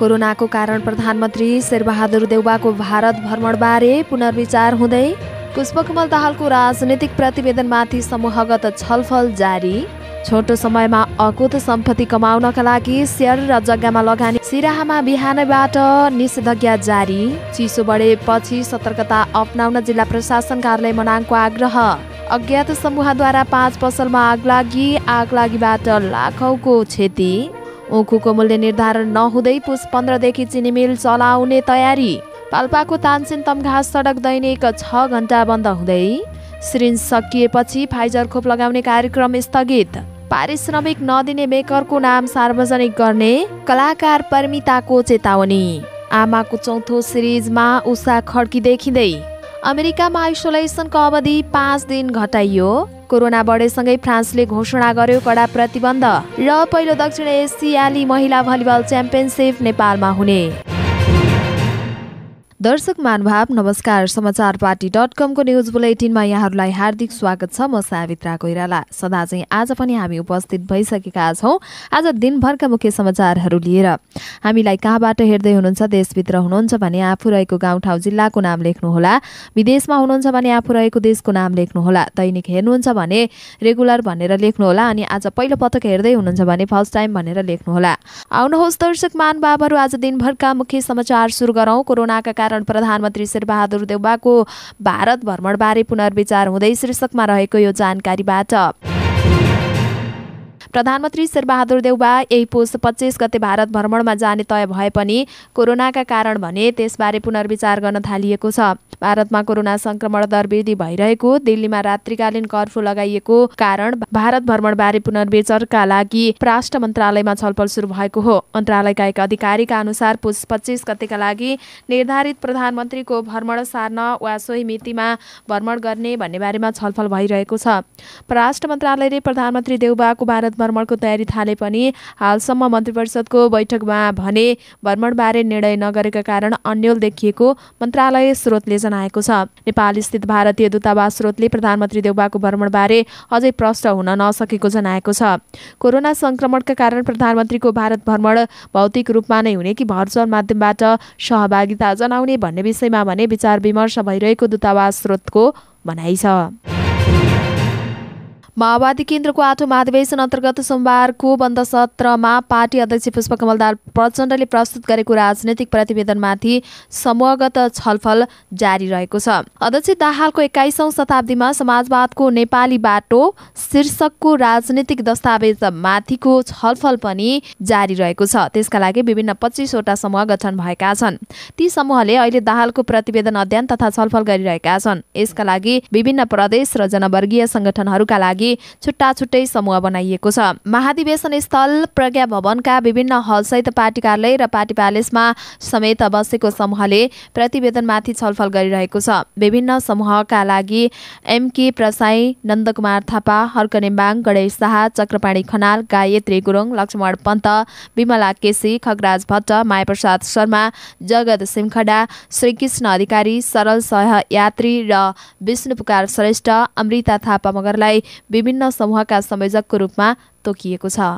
कोरोनाको कारण प्रधानमन्त्री शेरबहादुर देउबाको भारत भ्रमणबारे पुनर्विचार हुँदै पुष्पकमल दाहालको राजनीतिक प्रतिवेदनमाथि समूहगत छलफल जारी छोटो समयमा अकुत सम्पत्ति कमाउनका लागि सेयर र जग्गामा लगानी सिराहामा बिहानैबाट निषेधाज्ञा जारी चिसो बढेपछि सतर्कता अप्नाउन जिल्ला प्रशासन कार्यालय मनाङको आग्रह अज्ञात समूहद्वारा पाँच पसलमा आग आगलागी आगलागीबाट लाखौँको क्षति उखुको मूल्य निर्धारण नहुँदै पुस पन्ध्रदेखि चिनी मिल चलाउने तयारी पाल्पाको तानसिन तमघास सडक दैनिक छ घन्टा बन्द हुँदै सिरिन सकिएपछि फाइजर खोप लगाउने कार्यक्रम स्थगित पारिश्रमिक नदिने मेकरको नाम सार्वजनिक गर्ने कलाकार परमिताको चेतावनी आमाको चौथो सिरिजमा उषा खड्की देखिँदै अमेरिकामा आइसोलेसनको अवधि पाँच दिन घटाइयो कोरोना बढेसँगै फ्रान्सले घोषणा गर्यो कडा प्रतिबन्ध र पहिलो दक्षिण एसियाली महिला भलिबल च्याम्पियनसिप नेपालमा हुने दर्शक मानभाव नमस्कार समाचार पार्टी डट कमको न्युज बुलेटिनमा यहाँहरूलाई हार्दिक स्वागत छ म सावित्रा कोइराला सदा चाहिँ आज पनि हामी उपस्थित भइसकेका छौँ आज दिनभरका मुख्य समाचारहरू लिएर हामीलाई कहाँबाट हेर्दै हुनुहुन्छ देशभित्र हुनुहुन्छ भने आफू रहेको गाउँठाउँ जिल्लाको नाम लेख्नुहोला विदेशमा हुनुहुन्छ भने आफू रहेको देशको नाम लेख्नुहोला दैनिक हेर्नुहुन्छ भने रेगुलर भनेर लेख्नुहोला अनि आज पहिलो पटक हेर्दै हुनुहुन्छ भने फर्स्ट टाइम भनेर लेख्नुहोला आउनुहोस् दर्शक मानभावहरू आज दिनभरका मुख्य समाचार सुरु गरौँ कोरोनाका कारण प्रधानमन्त्री शेरबहादुर देउबाको भारत भ्रमणबारे पुनर्विचार हुँदै शीर्षकमा रहेको यो जानकारीबाट प्रधानमन्त्री शेरबहादुर देउबा यही पुस पच्चिस गते भारत भ्रमणमा जाने तय भए पनि कोरोनाका कारण भने त्यसबारे पुनर्विचार गर्न थालिएको छ भारतमा कोरोना संक्रमण दर वृद्धि भइरहेको दिल्लीमा रात्रिकालीन कर्फ्यू लगाइएको कारण भारत भ्रमणबारे पुनर्विचारका लागि राष्ट्र मन्त्रालयमा छलफल सुरु भएको हो मन्त्रालयका एक अधिकारीका अनुसार पुस पच्चिस गतेका लागि निर्धारित प्रधानमन्त्रीको भ्रमण सार्न वा सोही मितिमा भ्रमण गर्ने भन्ने बारेमा छलफल भइरहेको छ परराष्ट्र मन्त्रालयले प्रधानमन्त्री देउबाको भारत भ्रमणको तयारी थाले पनि हालसम्म मन्त्री परिषदको बैठकमा भने भ्रमणबारे निर्णय नगरेका कारण अन्यल देखिएको मन्त्रालय स्रोतले जनाएको छ नेपालस्थित भारतीय दूतावास स्रोतले प्रधानमन्त्री देउबाको भ्रमणबारे अझै प्रष्ट हुन नसकेको जनाएको छ कोरोना संक्रमणका कारण प्रधानमन्त्रीको भारत भ्रमण भौतिक रूपमा नै हुने कि भर्चुअल माध्यमबाट सहभागिता जनाउने भन्ने विषयमा भने विचार विमर्श भइरहेको दूतावास स्रोतको भनाइ छ माओवादी केन्द्रको आठौँ महाधिवेशन अन्तर्गत सोमबारको बन्द सत्रमा पार्टी अध्यक्ष पुष्पकमल दाल प्रचण्डले प्रस्तुत गरेको राजनैतिक प्रतिवेदनमाथि समूहगत छलफल जारी रहेको छ अध्यक्ष दाहालको एक्काइसौँ शताब्दीमा समाजवादको नेपाली बाटो शीर्षकको राजनैतिक माथिको छलफल पनि जारी रहेको छ त्यसका लागि विभिन्न पच्चिसवटा समूह गठन भएका छन् ती समूहले अहिले दाहालको प्रतिवेदन अध्ययन तथा छलफल गरिरहेका छन् यसका लागि विभिन्न प्रदेश र जनवर्गीय सङ्गठनहरूका लागि छुट्टा छुट्टै समूह बनाइएको छ महाधिवेशन स्थल प्रज्ञा भवनका विभिन्न हलसहित पार्टी कार्यालय र पार्टी प्यालेसमा समेत बसेको समूहले प्रतिवेदनमाथि छलफल गरिरहेको छ विभिन्न समूहका लागि एमके प्रसाई नन्दकुमार थापा हर्क नेम्बाङ गणेश शाह चक्रपाणी खनाल गायत्री गुरुङ लक्ष्मण पन्त विमला केसी खगराज भट्ट मायाप्रसाद शर्मा जगत सिमखडा श्रीकृष्ण अधिकारी सरल सह यात्री र विष्णु पुकार श्रेष्ठ अमृता थापा मगरलाई विभिन्न समूहका संयोजकको रूपमा तोकिएको छ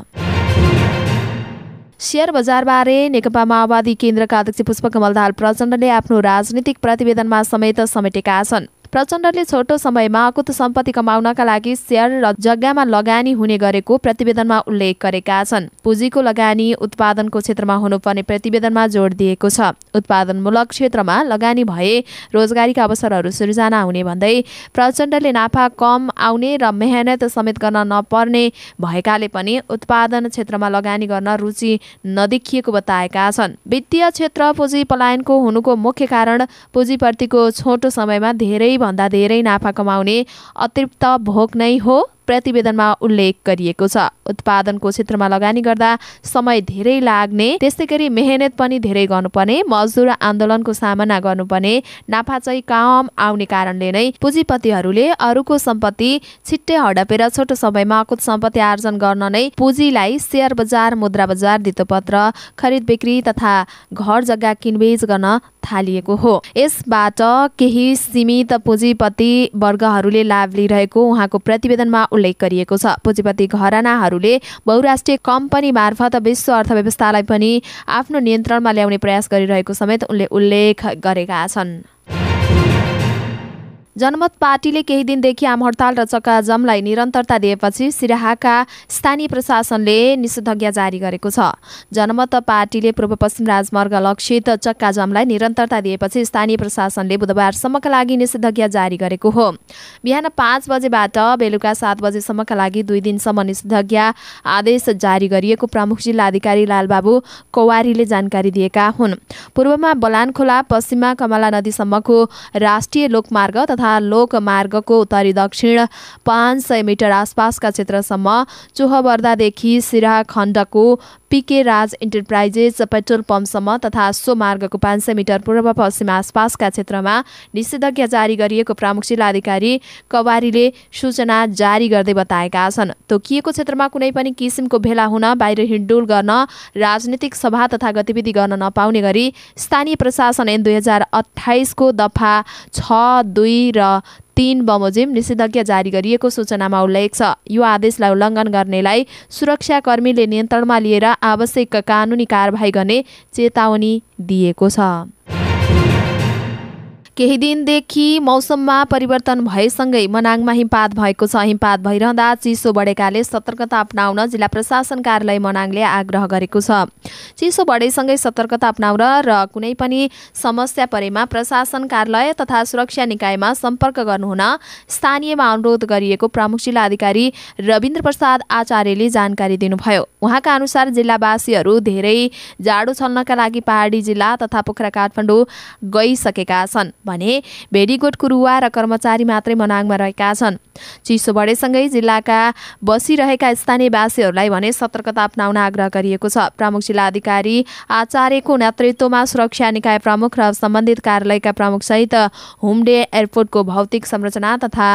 सेयर बजारबारे नेकपा माओवादी केन्द्रका अध्यक्ष पुष्पकमल दाहाल प्रचण्डले आफ्नो राजनीतिक प्रतिवेदनमा समेत समेटेका छन् प्रचण्डले छोटो समयमा अकुत सम्पत्ति कमाउनका लागि सेयर र जग्गामा लगानी हुने गरेको प्रतिवेदनमा उल्लेख गरेका छन् पुँजीको लगानी उत्पादनको क्षेत्रमा हुनुपर्ने प्रतिवेदनमा जोड दिएको छ उत्पादनमूलक क्षेत्रमा लगानी भए रोजगारीका अवसरहरू सृजना हुने भन्दै प्रचण्डले नाफा कम आउने र मेहनत समेत गर्न नपर्ने भएकाले पनि उत्पादन क्षेत्रमा लगानी गर्न रुचि नदेखिएको बताएका छन् वित्तीय क्षेत्र पुँजी पलायनको हुनुको मुख्य कारण पुँजीप्रतिको छोटो समयमा धेरै भन्दा धेरै नाफा कमाउने अतृप्त भोक नै हो प्रतिवेदनमा उल्लेख गरिएको छ उत्पादनको क्षेत्रमा लगानी गर्दा समय धेरै लाग्ने त्यस्तै गरी मेहनत पनि धेरै गर्नुपर्ने मजदुर आन्दोलनको सामना गर्नुपर्ने नाफा चाहिँ कम आउने कारणले नै पुँजीपतिहरूले अरूको सम्पत्ति छिट्टै हडपेर छोटो समयमा अकुत सम्पत्ति आर्जन गर्न नै पुँजीलाई सेयर बजार मुद्रा बजार धितोपत्र खरिद बिक्री तथा घर जग्गा किनबेच गर्न थालिएको हो यसबाट केही सीमित पुँजीपति वर्गहरूले लाभ लिइरहेको उहाँको प्रतिवेदनमा उल्लेख गरिएको छ पुँजीपति घरानाहरूले बहुराष्ट्रिय कम्पनी मार्फत विश्व अर्थव्यवस्थालाई पनि आफ्नो नियन्त्रणमा ल्याउने प्रयास गरिरहेको समेत उनले उल्लेख गरेका छन् जनमत पार्टीले केही दिनदेखि आम हडताल र चक्काजामलाई निरन्तरता दिएपछि सिराहाका स्थानीय प्रशासनले निषेधाज्ञा जारी गरेको छ जनमत पार्टीले पूर्व पश्चिम राजमार्ग लक्षित चक्काजामलाई निरन्तरता दिएपछि स्थानीय प्रशासनले बुधबारसम्मका लागि निषेधज्ञा जारी गरेको हो बिहान पाँच बजेबाट बेलुका सात बजेसम्मका लागि दुई दिनसम्म निषेधाज्ञा आदेश जारी गरिएको प्रमुख जिल्लाधिकारी लालबाबु कवारीले जानकारी दिएका हुन् पूर्वमा बलानखोला पश्चिममा कमला नदीसम्मको राष्ट्रिय लोकमार्ग तथा तथा लोकमार्गको उत्तरी दक्षिण पाँच सय मिटर आसपासका क्षेत्रसम्म चोहबर्दादेखि सिराखण्डको पिके राज इन्टरप्राइजेस पेट्रोल पम्पसम्म तथा सो मार्गको पाँच सय मिटर पूर्व पश्चिम आसपासका क्षेत्रमा निषेधाज्ञा जारी गरिएको प्रमुख जिल्लाधिकारी कवारीले सूचना जारी गर्दै बताएका छन् तोकिएको क्षेत्रमा कुनै पनि किसिमको भेला हुन बाहिर हिँडडुल गर्न राजनीतिक सभा तथा गतिविधि गर्न नपाउने गरी स्थानीय प्रशासन ऐन दुई हजार अठाइसको दफा छ दुई र तीन बमोजिम निषेधाज्ञा जारी गरिएको सूचनामा उल्लेख छ यो आदेशलाई उल्लङ्घन गर्नेलाई सुरक्षाकर्मीले नियन्त्रणमा लिएर आवश्यक कानुनी कारवाही गर्ने चेतावनी दिएको छ केही दिनदेखि मौसममा परिवर्तन भएसँगै मनाङमा हिमपात भएको छ हिमपात भइरहँदा चिसो बढेकाले सतर्कता अप्नाउन जिल्ला प्रशासन कार्यालय मनाङले आग्रह गरेको छ चिसो बढेसँगै सतर्कता अप्नाउन र कुनै पनि समस्या परेमा प्रशासन कार्यालय तथा सुरक्षा निकायमा सम्पर्क गर्नुहुन स्थानीयमा अनुरोध गरिएको प्रमुख जिल्ला अधिकारी रविन्द्र प्रसाद आचार्यले जानकारी दिनुभयो उहाँका अनुसार जिल्लावासीहरू धेरै जाडो छल्नका लागि पहाडी जिल्ला तथा पोखरा काठमाडौँ गइसकेका छन् भने भेडीगोट कुरुवा र कर्मचारी मात्रै मनाङमा रहेका छन् चिसो बढेसँगै जिल्लाका बसिरहेका स्थानीयवासीहरूलाई भने सतर्कता अप्नाउन आग्रह गरिएको छ प्रमुख जिल्ला अधिकारी आचार्यको नेतृत्वमा सुरक्षा निकाय प्रमुख र सम्बन्धित कार्यालयका प्रमुखसहित हुम्डे एयरपोर्टको भौतिक संरचना तथा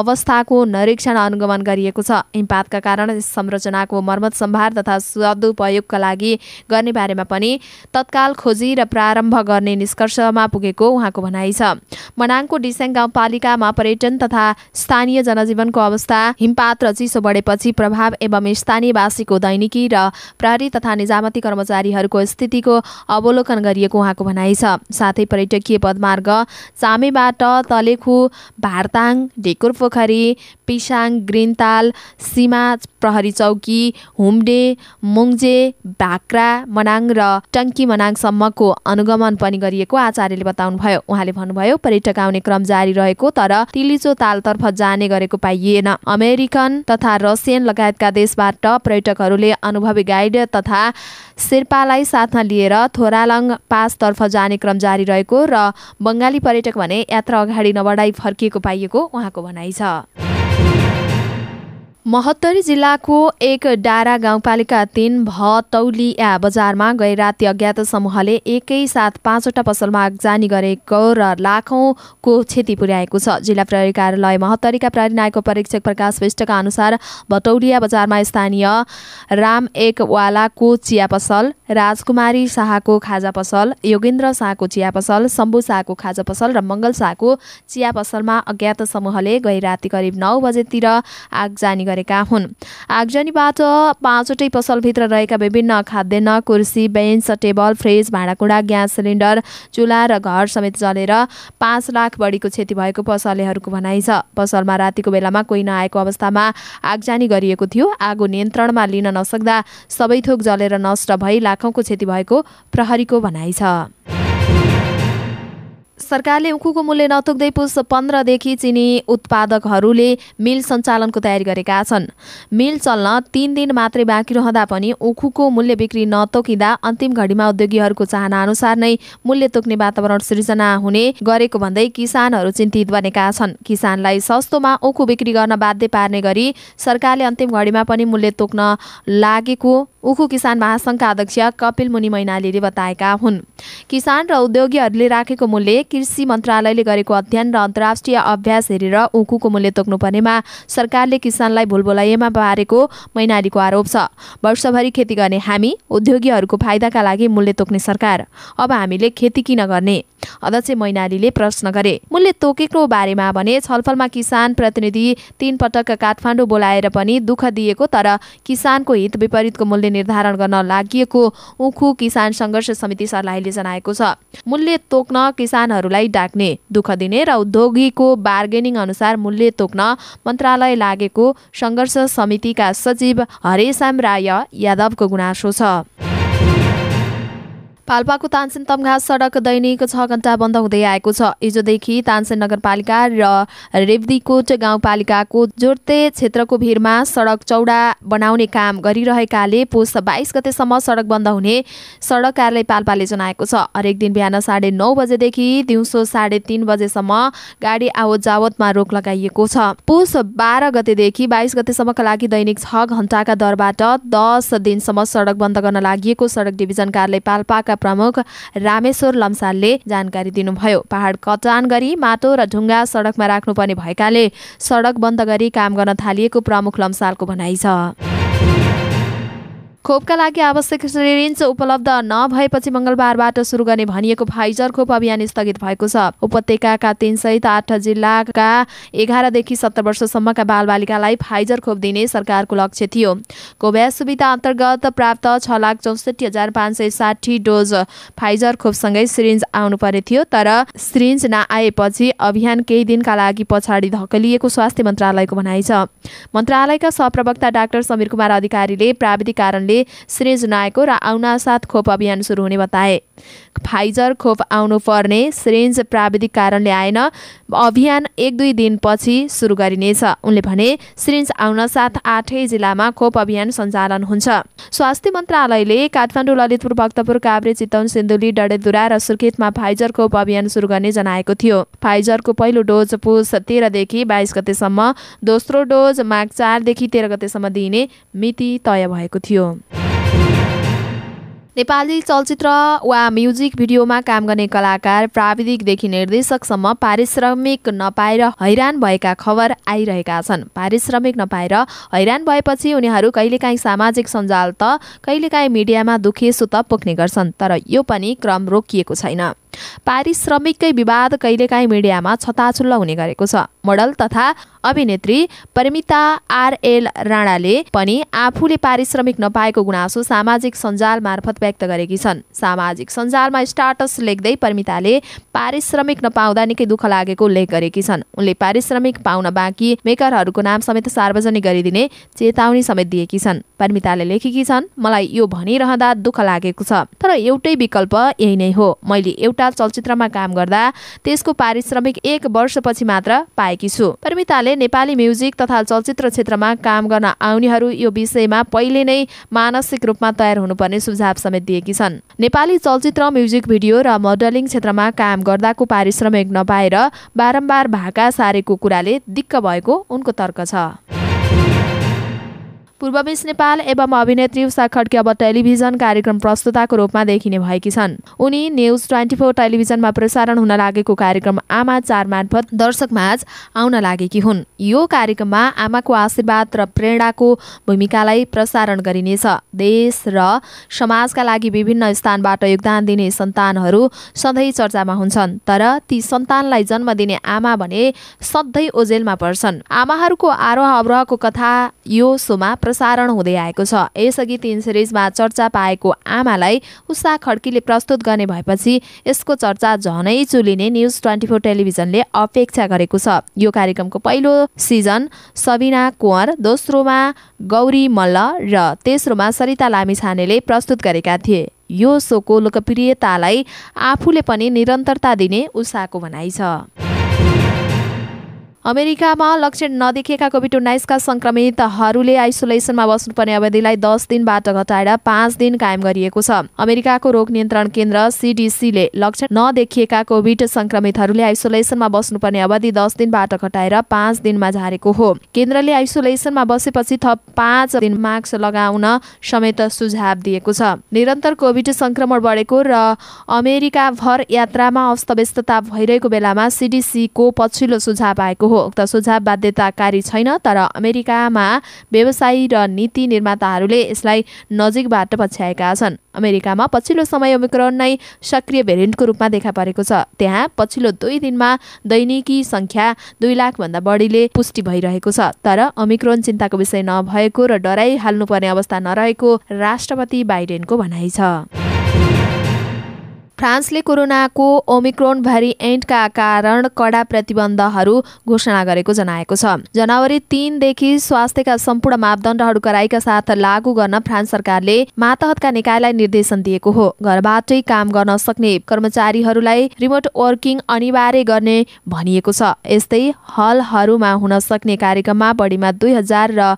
अवस्थाको निरीक्षण अनुगमन गरिएको छ हिमपातका कारण संरचनाको मर्मत सम्भार तथा सदुपयोगका लागि गर्ने बारेमा पनि तत्काल खोजी र प्रारम्भ गर्ने निष्कर्षमा पुगेको उहाँको भनाइ छ मनाङको डिसेङ गाउँपालिकामा पर्यटन तथा स्थानीय जनजीवनको अवस्था हिमपात र चिसो बढेपछि प्रभाव एवं स्थानीयवासीको दैनिकी र प्रहरी तथा निजामती कर्मचारीहरूको स्थितिको अवलोकन गरिएको उहाँको भनाइ छ साथै पर्यटकीय पदमार्ग चामेबाट तलेखु भारताङ ढेकुर पोखरी पिसाङ ग्रिनताल सीमा प्रहरी चौकी हुम्डे मुङजे भाक्रा मनाङ र टङ्की मनाङसम्मको अनुगमन पनि गरिएको आचार्यले बताउनुभयो उहाँले भन्नुभयो पर्यटक आउने क्रम जारी रहेको तर तिलिचो तालतर्फ जाने गरेको पाइएन अमेरिकन तथा रसियन लगायतका देशबाट पर्यटकहरूले अनुभवी गाइड तथा शेर्पालाई साथमा लिएर थोरालङ पासतर्फ जाने क्रम जारी रहेको र बङ्गाली पर्यटक भने यात्रा अगाडि नबढाई फर्किएको पाइएको उहाँको भनाइ छ महत्तरी जिल्लाको एक डाँडा गाउँपालिका तिन भतौलिया बजारमा गैराती अज्ञात समूहले एकैसाथ पाँचवटा पसलमा आगजानी गरेको र लाखौँको क्षति पुर्याएको छ जिल्ला प्रहरी कार्यालय महत्तरीका प्रहरी नायकको परीक्षक प्रकाश विष्टका अनुसार भतौलिया बजारमा स्थानीय राम एकवालाको चिया पसल राजकुमारी शाहको खाजा पसल योगेन्द्र शाहको चिया पसल शम्भु शाहको खाजा पसल र मङ्गल शाहको चिया पसलमा अज्ञात समूहले गैराती करिब नौ बजेतिर आगजानी गरेका हुन् आगजनीबाट पाँचवटै पसलभित्र रहेका विभिन्न खाद्यान्न कुर्सी बेन्च टेबल फ्रिज भाँडाकुँडा ग्यास सिलिन्डर चुल्हा र घर समेत जलेर पाँच लाख बढीको क्षति भएको पसलेहरूको भनाइ छ पसलमा रातिको बेलामा कोही नआएको अवस्थामा आगजानी गरिएको थियो आगो नियन्त्रणमा लिन नसक्दा सबै थोक जलेर नष्ट भई लाखौँको क्षति भएको प्रहरीको भनाइ छ सरकारले उखुको मूल्य नतोक्दै पुस पन्ध्रदेखि चिनी उत्पादकहरूले मिल सञ्चालनको तयारी गरेका छन् मिल चल्न तीन दिन मात्रै बाँकी रहँदा पनि उखुको मूल्य बिक्री नतोकिँदा अन्तिम घडीमा उद्योगीहरूको चाहना अनुसार नै मूल्य तोक्ने वातावरण सृजना हुने गरेको भन्दै किसानहरू चिन्तित बनेका छन् किसानलाई सस्तोमा उखु बिक्री गर्न बाध्य पार्ने गरी सरकारले अन्तिम घडीमा पनि मूल्य तोक्न लागेको उखु किसान महासङ्घका अध्यक्ष कपिल मुनि मैनालीले बताएका हुन् किसान र उद्योगीहरूले राखेको मूल्य कृषि मन्त्रालयले गरेको अध्ययन र अन्तर्राष्ट्रिय अभ्यास हेरेर उखुको मूल्य तोक्नुपर्नेमा सरकारले किसानलाई भुलबुलाइएमा पारेको मैनालीको आरोप छ वर्षभरि खेती गर्ने हामी उद्योगीहरूको फाइदाका लागि मूल्य तोक्ने सरकार अब हामीले खेती किन गर्ने अध्यक्ष मैनालीले प्रश्न गरे मूल्य तोकेको बारेमा भने छलफलमा किसान प्रतिनिधि तीन पटक काठमाडौँ बोलाएर पनि दुःख दिएको तर किसानको हित विपरीतको मूल्य निर्धारण गर्न लागि उखु किसान सङ्घर्ष समिति सर्लाहीले जनाएको छ मूल्य तोक्न किसानहरू उद्योगहरूलाई डाक्ने दुःख दिने र उद्योगीको बार्गेनिङ अनुसार मूल्य तोक्न मन्त्रालय लागेको सङ्घर्ष समितिका सचिव हरेशाम राय यादवको गुनासो छ पाल्पाको तानसेन तमघा सडक दैनिक छ घण्टा बन्द हुँदै आएको छ हिजोदेखि तानसेन नगरपालिका र रेब्दीकोट गाउँपालिकाको जोर्ते क्षेत्रको भिरमा सडक चौडा बनाउने काम गरिरहेकाले पुस बाइस गतेसम्म सडक बन्द हुने सडक कार्यालय पाल्पाले जनाएको छ हरेक दिन बिहान साढे नौ बजेदेखि दिउँसो साढे तिन बजेसम्म गाडी आवत जावतमा रोक लगाइएको छ पुस बाह्र गतेदेखि बाइस गतेसम्मका लागि दैनिक छ घण्टाका दरबाट दस दिनसम्म सडक बन्द गर्न लागि सडक डिभिजन कार्यालय पाल्पाका प्रमुख रामेश्वर लम्सालले जानकारी दिनुभयो पहाड कटान गरी माटो र ढुङ्गा सडकमा राख्नुपर्ने भएकाले सडक बन्द गरी काम गर्न थालिएको प्रमुख लम्सालको भनाइ छ खोपका लागि आवश्यक सिरिन्ज उपलब्ध नभएपछि मङ्गलबारबाट सुरु गर्ने भनिएको फाइजर खोप अभियान स्थगित भएको छ उपत्यकाका तिन सहित आठ जिल्लाका एघारदेखि सत्तर वर्षसम्मका बालबालिकालाई फाइजर खोप दिने सरकारको लक्ष्य थियो कोभ्याक्स सुविधा अन्तर्गत प्राप्त छ लाख चौसठी हजार पाँच सय साठी डोज फाइजर खोपसँगै सिरिन्ज आउनुपर्ने थियो तर सिरिन्ज नआएपछि अभियान केही दिनका लागि पछाडि धकलिएको स्वास्थ्य मन्त्रालयको भनाइ छ मन्त्रालयका सहप्रवक्ता डाक्टर समीर कुमार अधिकारीले प्राविधिक कारणले विभागले सिरिन्जनाएको र साथ खोप अभियान सुरु हुने बताए फाइजर खोप आउनुपर्ने सिरिन्ज प्राविधिक कारणले आएन अभियान एक दुई दिनपछि सुरु गरिनेछ उनले भने सिरिन्ज साथ आठै जिल्लामा खोप अभियान सञ्चालन हुन्छ स्वास्थ्य मन्त्रालयले काठमाडौँ ललितपुर भक्तपुर काभ्रे चितौन सिन्धुली डडेदुरा र सुर्खेतमा फाइजर खोप अभियान सुरु गर्ने जनाएको थियो फाइजरको पहिलो डोज पुस तेह्रदेखि बाइस गतेसम्म दोस्रो डोज माघ चारदेखि तेह्र गतेसम्म दिइने मिति तय भएको थियो नेपाली चलचित्र वा म्युजिक भिडियोमा काम गर्ने कलाकार प्राविधिकदेखि निर्देशकसम्म पारिश्रमिक नपाएर हैरान भएका खबर आइरहेका छन् पारिश्रमिक नपाएर हैरान भएपछि उनीहरू कहिलेकाहीँ सामाजिक सञ्जाल त कहिलेकाहीँ मिडियामा दुखी त पोख्ने गर्छन् तर यो पनि क्रम रोकिएको छैन पारिश्रमिककै विवाद कहिलेकाहीँ मिडियामा छताछुल्ल हुने गरेको छ मोडल तथा अभिनेत्री परिमिता आरएल राणाले पनि आफूले पारिश्रमिक नपाएको गुनासो सामाजिक सञ्जाल मार्फत व्यक्त गरेकी छन् सामाजिक सञ्जालमा स्टाटस लेख्दै परिमिताले पारिश्रमिक नपाउँदा निकै दुःख लागेको उल्लेख गरेकी छन् उनले पारिश्रमिक पाउन बाँकी मेकरहरूको नाम समेत सार्वजनिक गरिदिने चेतावनी समेत दिएकी छन् परिमिताले लेखेकी छन् मलाई यो भनिरहँदा दुःख लागेको छ तर एउटै विकल्प यही नै हो मैले एउटा चलचित्रमा काम गर्दा त्यसको पारिश्रमिक एक वर्षपछि मात्र पाएकी छु परिमिताले नेपाली म्युजिक तथा चलचित्र क्षेत्रमा काम गर्न आउनेहरू यो विषयमा पहिले नै मानसिक रूपमा तयार हुनुपर्ने सुझाव समेत दिएकी छन् नेपाली चलचित्र म्युजिक भिडियो र मोडलिङ क्षेत्रमा काम गर्दाको पारिश्रमिक नपाएर बारम्बार भाका सारेको कुराले दिक्क भएको उनको तर्क छ पूर्व मिस नेपाल एवं अभिनेत्री उषा खड्के अब टेलिभिजन कार्यक्रम प्रस्तुताको रूपमा देखिने भएकी छन् उनी न्युज ट्वेन्टी फोर टेलिभिजनमा प्रसारण हुन लागेको कार्यक्रम आमा चार मार्फत दर्शकमाझ आउन लागेकी हुन् यो कार्यक्रममा आमाको आशीर्वाद र प्रेरणाको भूमिकालाई प्रसारण गरिनेछ देश र समाजका लागि विभिन्न स्थानबाट योगदान दिने सन्तानहरू सधैँ चर्चामा हुन्छन् तर ती सन्तानलाई जन्म दिने आमा भने सधैँ ओजेलमा पर्छन् आमाहरूको आरोह अवरोहको कथा यो सोमा प्रसारण हुँदै आएको छ यसअघि तीन सिरिजमा चर्चा पाएको आमालाई उषा खड्कीले प्रस्तुत गर्ने भएपछि यसको चर्चा झनै चुलिने न्युज ट्वेन्टी फोर टेलिभिजनले अपेक्षा गरेको छ यो कार्यक्रमको पहिलो सिजन सबिना कुँवर दोस्रोमा गौरी मल्ल र तेस्रोमा सरिता लामिछानेले प्रस्तुत गरेका थिए यो सोको लोकप्रियतालाई आफूले पनि निरन्तरता दिने उषाको भनाइ छ अमेरिकामा लक्षण नदेखिएका कोभिड उन्नाइसका संक्रमितहरूले आइसोलेसनमा बस्नुपर्ने अवधिलाई दस दिनबाट घटाएर पाँच दिन कायम गरिएको छ अमेरिकाको रोग नियन्त्रण केन्द्र सिडिसीले लक्षण नदेखिएका कोभिड संक्रमितहरूले आइसोलेसनमा बस्नुपर्ने अवधि दस दिनबाट घटाएर पाँच दिनमा झारेको हो केन्द्रले आइसोलेसनमा बसेपछि थप पाँच दिन मास्क लगाउन समेत सुझाव दिएको छ निरन्तर कोभिड संक्रमण बढेको र अमेरिकाभर यात्रामा अस्तव्यस्तता भइरहेको बेलामा सिडिसीको पछिल्लो सुझाव आएको हो उक्त सुझाव बाध्यताकारी छैन तर अमेरिकामा व्यवसायी र नीति निर्माताहरूले यसलाई नजिकबाट पछ्याएका छन् अमेरिकामा पछिल्लो समय ओमिक्रोन नै सक्रिय भेरिएन्टको रूपमा देखा परेको छ त्यहाँ पछिल्लो दुई दिनमा दैनिकी सङ्ख्या दुई लाखभन्दा बढीले पुष्टि भइरहेको छ तर ओमिक्रोन चिन्ताको विषय नभएको र डराइहाल्नुपर्ने अवस्था नरहेको राष्ट्रपति बाइडेनको भनाइ छ फ्रान्सले कोरोनाको ओमिक्रोन भेरिएन्टका कारण कडा प्रतिबन्धहरू घोषणा गरेको जनाएको छ जनवरी तीनदेखि स्वास्थ्यका सम्पूर्ण मापदण्डहरू कराईका साथ लागू गर्न फ्रान्स सरकारले माताहतका निकायलाई निर्देशन दिएको हो घरबाटै काम गर्न सक्ने कर्मचारीहरूलाई रिमोट वर्किङ अनिवार्य गर्ने भनिएको छ यस्तै हलहरूमा हुन सक्ने कार्यक्रममा बढीमा दुई हजार र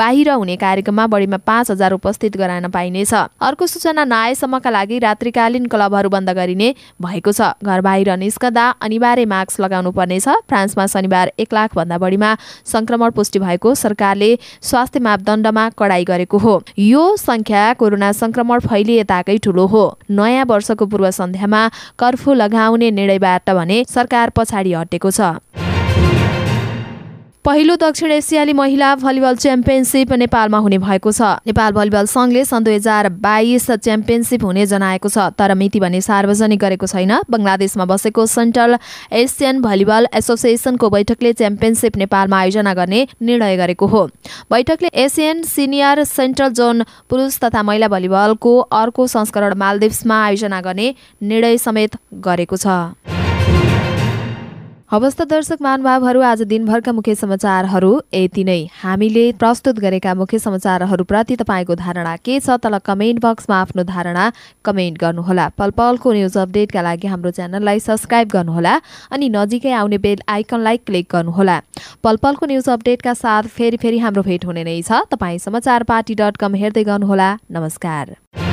बाहिर हुने कार्यक्रममा बढीमा पाँच हजार उपस्थित गराउन पाइनेछ अर्को सूचना नआएसम्मका लागि रात्रिकालीन क्लबहरू बन्द गरिने भएको छ घर बाहिर निस्कँदा अनिवार्य मास्क लगाउनु पर्नेछ फ्रान्समा शनिबार एक भन्दा बढीमा संक्रमण पुष्टि भएको सरकारले स्वास्थ्य मापदण्डमा कडाई गरेको हो यो संख्या कोरोना संक्रमण फैलिए ठुलो हो नयाँ वर्षको पूर्व सन्ध्यामा कर्फ्यू लगाउने निर्णयबाट भने सरकार पछाडि हटेको छ पहिलो दक्षिण एसियाली महिला भलिबल च्याम्पियनसिप नेपालमा हुने भएको छ नेपाल भलिबल सङ्घले सन् दुई हजार बाइस च्याम्पियनसिप हुने जनाएको छ तर मिति भने सार्वजनिक गरेको छैन बङ्गलादेशमा बसेको सेन्ट्रल एसियन भलिबल एसोसिएसनको बैठकले च्याम्पियनसिप नेपालमा आयोजना गर्ने निर्णय गरेको हो बैठकले एसियन सिनियर सेन्ट्रल जोन पुरुष तथा महिला भलिबलको अर्को संस्करण मालदिप्समा आयोजना गर्ने निर्णय समेत गरेको छ हवस् त दर्शक महानुभावहरू आज दिनभरका मुख्य समाचारहरू यति नै हामीले प्रस्तुत गरेका मुख्य समाचारहरूप्रति तपाईँको धारणा के छ तल कमेन्ट बक्समा आफ्नो धारणा कमेन्ट गर्नुहोला पल पलको न्युज अपडेटका लागि हाम्रो च्यानललाई सब्सक्राइब गर्नुहोला अनि नजिकै आउने बेल आइकनलाई क्लिक गर्नुहोला पल पलको न्युज अपडेटका साथ फेरि फेरि हाम्रो भेट हुने नै छ तपाईँ समाचार पार्टी डट कम हेर्दै गर्नुहोला नमस्कार